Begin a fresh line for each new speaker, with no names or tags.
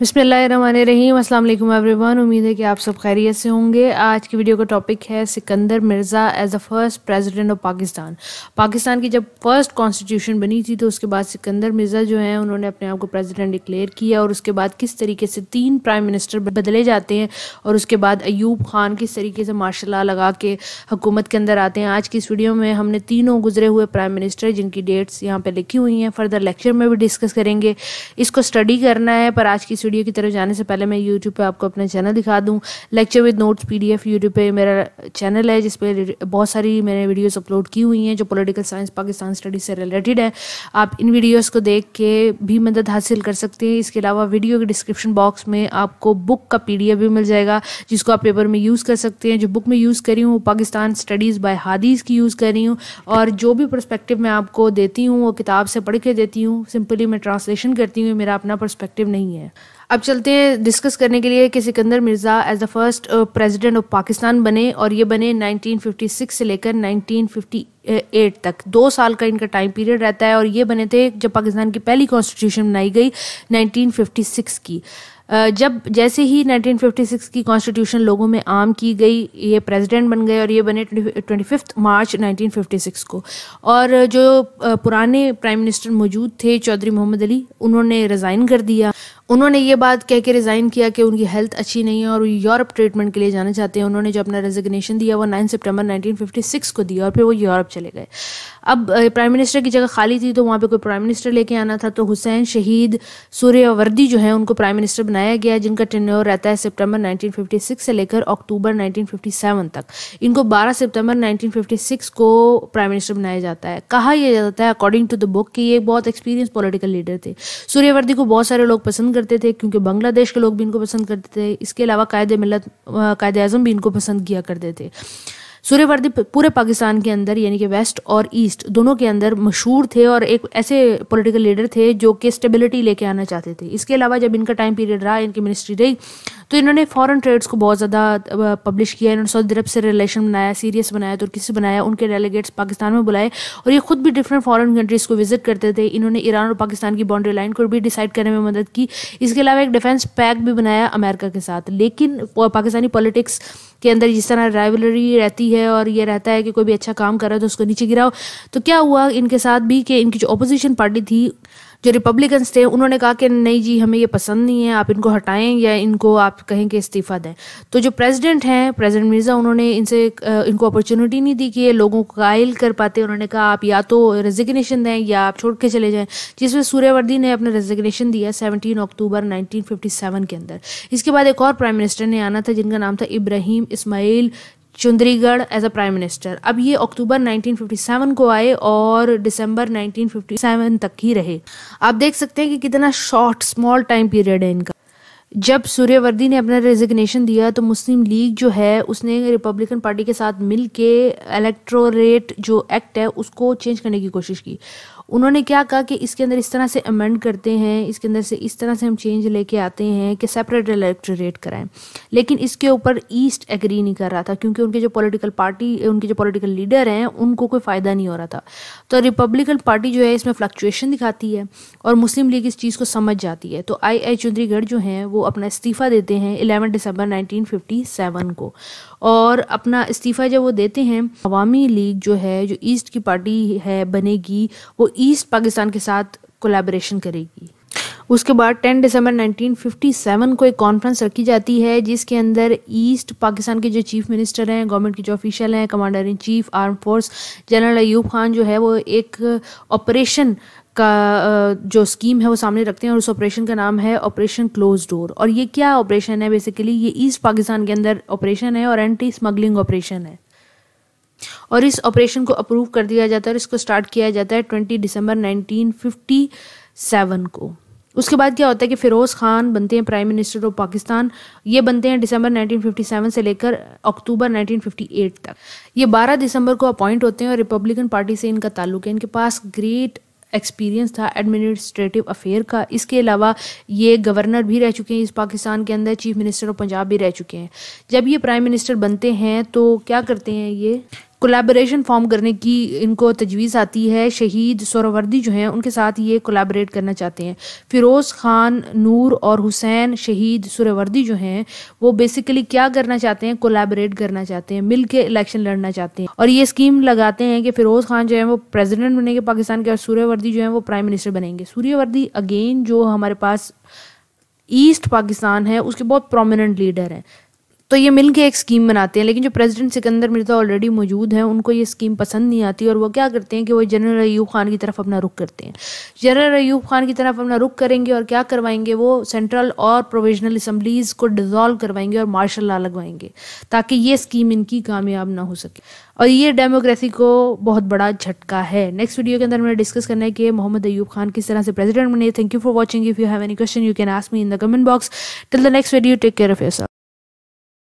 बसमीम अस्सलाम वालेकुम एवरीवन उम्मीद है कि आप सब खैरियत से होंगे आज की वीडियो का टॉपिक है Sikandar Mirza as a first president of Pakistan Pakistan की जब फर्स्ट कॉन्स्टिट्यूशन बनी थी तो उसके बाद सिकंदर मिर्ज़ा जो है उन्होंने अपने आप को प्रेसिडेंट डिक्लेयर किया और उसके बाद किस तरीके से तीन प्राइम मिनिस्टर बदले जाते हैं और उसके बाद अयूब खान किस तरीके से मार्शल लॉ लगा के हुकूमत के अंदर आते हैं आज की इस वीडियो में हमने तीनों गुजरे हुए प्राइम मिनिस्टर जिनकी डेट्स यहाँ पर लिखी हुई हैं फर्दर लेक्चर में भी डिस्कस करेंगे इसको स्टडी करना है पर आज की वीडियो की तरफ जाने से पहले मैं यूट्यूब पे आपको अपना चैनल दिखा दूँ lecture with notes P D F YouTube पर मेरा चैनल है जिस पर बहुत सारी मैंने वीडियोस अपलोड की हुई हैं जो पॉलिटिकल साइंस पाकिस्तान स्टडी से रिलेटेड है आप इन वीडियोज़ को देख के भी मदद हासिल कर सकते हैं इसके अलावा वीडियो के डिस्क्रिप्शन बॉक्स में आपको बुक का पी डी एफ भी मिल जाएगा जिसको आप पेपर में यूज़ कर सकते हैं जो बुक में यूज़ करी हूँ पाकिस्तान स्टडीज़ बाय हादीज़ की यूज़ करी हूँ और जो भी परस्पेक्टिव मैं आपको देती हूँ वो किताब से पढ़ के देती हूँ सिंपली मैं ट्रांसलेशन करती हूँ मेरा अपना परस्पेक्टिव नहीं है अब चलते हैं डिस्कस करने के लिए कि Sikandar Mirza as the first president of Pakistan बने और ये बने 1956 से लेकर 1958 तक दो साल का इनका टाइम पीरियड रहता है और ये बने थे जब पाकिस्तान की पहली कॉन्स्टिट्यूशन बनाई गई 1956 की जब जैसे ही 1956 की कॉन्स्टिट्यूशन लोगों में आम की गई ये प्रेसिडेंट बन गए और ये बने ट्वेंटी मार्च 1956 को और जो पुराने प्राइम मिनिस्टर मौजूद थे चौधरी मोहम्मद अली उन्होंने रिज़ाइन कर दिया उन्होंने ये बात कह के रिज़ाइन किया कि उनकी हेल्थ अच्छी नहीं है और यूरोप ट्रीटमेंट के लिए जाना चाहते हैं उन्होंने जो अपना रेजिग्नेशन दिया वो नाइन सितंबर 1956 को दिया और फिर वो यूरोप चले गए अब प्राइम मिनिस्टर की जगह खाली थी तो वहाँ पे कोई प्राइम मिनिस्टर लेके आना था तो हुसैन शहीद सूर्यवर्दी जो है उनको प्राइम मिनिस्टर बना बनाया गया जिनका टेन्योर रहता है सितंबर 1956 से लेकर अक्टूबर 1957 तक इनको 12 सितंबर 1956 को प्राइम मिनिस्टर बनाया जाता है कहा यह जाता है अकॉर्डिंग टू द बुक कि ये बहुत एक्सपीरियंस पॉलिटिकल लीडर थे सूर्यवर्दी को बहुत सारे लोग पसंद करते थे क्योंकि बांग्लादेश के लोग भी इनको पसंद करते थे इसके अलावा कायद मिलत कायद अजम भी इनको पसंद किया करते थे सूर्यवर्दी पूरे पाकिस्तान के अंदर यानी कि वेस्ट और ईस्ट दोनों के अंदर मशहूर थे और एक ऐसे पॉलिटिकल लीडर थे जो कि स्टेबिलिटी लेके आना चाहते थे इसके अलावा जब इनका टाइम पीरियड रहा इनकी मिनिस्ट्री रही तो इन्होंने फॉरेन ट्रेड्स को बहुत ज़्यादा पब्लिश किया इन्होंने सऊदी अरब से रिलेशन बनाया सीरियस बनाया तुर्की से बनाया उनके डेलीगेट्स पाकिस्तान में बुलाए और ये खुद भी डिफरेंट फॉरन कंट्रीज़ को विजिट करते थे इन्होंने ईरान और पाकिस्तान की बाउंड्री लाइन को भी डिसाइड करने में मदद की इसके अलावा एक डिफेंस पैक भी बनाया अमेरिका के साथ लेकिन पाकिस्तानी पॉलिटिक्स के अंदर जिस तरह राइवलरी रहती है और ये रहता है कि कोई भी अच्छा काम कर रहा है तो उसको नीचे गिराओ तो क्या हुआ इनके साथ भी कि इनकी जो अपोजिशन पार्टी थी जो रिपब्लिकन्स थे उन्होंने कहा कि नहीं जी हमें ये पसंद नहीं है आप इनको हटाएं या इनको आप कहें कि इस्तीफ़ा दें तो जो प्रेसिडेंट हैं प्रेसिडेंट मिर्ज़ा उन्होंने इनसे इनको अपॉर्चुनिटी नहीं दी कि ये लोगों को कायल कर पाते उन्होंने कहा आप या तो रेजिग्नेशन दें या आप छोड़ के चले जाएँ जिसमें सूर्यवर्दी ने अपना रेजिग्नेशन दिया सेवनटीन अक्टूबर नाइनटीन के अंदर इसके बाद एक और प्राइम मिनिस्टर ने आना था जिनका नाम था Ibrahim Ismail Chundrigar as a prime minister अब ये अक्टूबर 1957 को आए और दिसंबर 1957 तक ही रहे आप देख सकते हैं कि कितना शॉर्ट स्मॉल टाइम पीरियड है इनका जब सूर्यवर्दी ने अपना रेजिग्नेशन दिया तो मुस्लिम लीग जो है उसने रिपब्लिकन पार्टी के साथ मिल के इलेक्ट्रोरेट जो एक्ट है उसको चेंज करने की कोशिश की उन्होंने क्या कहा कि इसके अंदर इस तरह से अमेंड करते हैं इसके अंदर से इस तरह से हम चेंज लेके आते हैं कि सेपरेट इलेक्टोरेट कराएं लेकिन इसके ऊपर ईस्ट एग्री नहीं कर रहा था क्योंकि उनके जो पॉलिटिकल पार्टी उनके जो पॉलिटिकल लीडर हैं उनको कोई फ़ायदा नहीं हो रहा था तो रिपब्लिकन पार्टी जो है इसमें फ्लक्चुएशन दिखाती है और मुस्लिम लीग इस चीज़ को समझ जाती है तो आई आई चुंदरीगढ़ जो हैं वो अपना इस्तीफ़ा देते हैं इलेवन दिसंबर नाइनटीन को और अपना इस्तीफ़ा जब वो देते हैं अवामी लीग जो है जो ईस्ट की पार्टी है बनेगी वो ईस्ट पाकिस्तान के साथ कोलैबोरेशन करेगी उसके बाद 10 दिसंबर 1957 को एक कॉन्फ्रेंस रखी जाती है जिसके अंदर ईस्ट पाकिस्तान के जो चीफ मिनिस्टर हैं गवर्नमेंट के जो ऑफिशियल हैं commander in chief arm force general Ayub Khan जो है वो एक ऑपरेशन का जो स्कीम है वो सामने रखते हैं और उस ऑपरेशन का नाम है ऑपरेशन क्लोज डोर और ये क्या ऑपरेशन है बेसिकली ये ईस्ट पाकिस्तान के अंदर ऑपरेशन है और एंटी स्मगलिंग ऑपरेशन है और इस ऑपरेशन को अप्रूव कर दिया जाता है और इसको स्टार्ट किया जाता है ट्वेंटी दिसंबर सेवन को उसके बाद क्या होता है कि फ़िरोज़ खान बनते हैं प्राइम मिनिस्टर ऑफ पाकिस्तान ये बनते हैं दिसंबर 1957 से लेकर अक्टूबर 1958 तक ये 12 दिसंबर को अपॉइंट होते हैं और रिपब्लिकन पार्टी से इनका ताल्लुक है इनके पास ग्रेट एक्सपीरियंस था एडमिनिस्ट्रेटिव अफेयर का इसके अलावा ये गवर्नर भी रह चुके हैं इस पाकिस्तान के अंदर चीफ मिनिस्टर ऑफ पंजाब भी रह चुके हैं जब ये प्राइम मिनिस्टर बनते हैं तो क्या करते हैं ये कोलैबोरेशन फॉर्म करने की इनको तजवीज़ आती है शहीद सोरावर्दी जो हैं उनके साथ ये कोलाबोरेट करना चाहते हैं फ़िरोज़ ख़ान नूर और हुसैन शहीद सोरावर्दी जो हैं वो बेसिकली क्या करना चाहते हैं कोलैबोरेट करना चाहते हैं मिल के इलेक्शन लड़ना चाहते हैं और ये स्कीम लगाते हैं कि फ़िरोज़ ख़ान जो है वो प्रेजिडेंट बनेंगे पाकिस्तान के और सूर्यवर्दी जो है वो प्राइम मिनिस्टर बनेंगे सूर्यवर्दी अगेन जो हमारे पास ईस्ट पाकिस्तान है उसके बहुत प्रोमिनंट लीडर हैं तो ये मिलके एक स्कीम बनाते हैं लेकिन जो प्रेसिडेंट सिकंदर मिर्ज़ा ऑलरेडी मौजूद हैं उनको ये स्कीम पसंद नहीं आती और वो क्या करते हैं कि वो जनरल अयूब खान की तरफ अपना रुख करते हैं जनरल अयूब खान की तरफ अपना रुख करेंगे और क्या करवाएंगे वो सेंट्रल और प्रोविजनल असम्बलीज़ को डिज़ोल्व करवाएंगे और मार्शल ला लगवाएंगे ताकि ये स्कीम इनकी कामयाब ना हो सके और ये डेमोक्रेसी को बहुत बड़ा झटका है नेक्स्ट वीडियो के अंदर मैंने डिस्कस करना है कि मोहम्मद अयूब खान किस तरह से प्रेसिडेंट बने thank you for watching if you have any question you can ask me in the comment box till the next video take care of your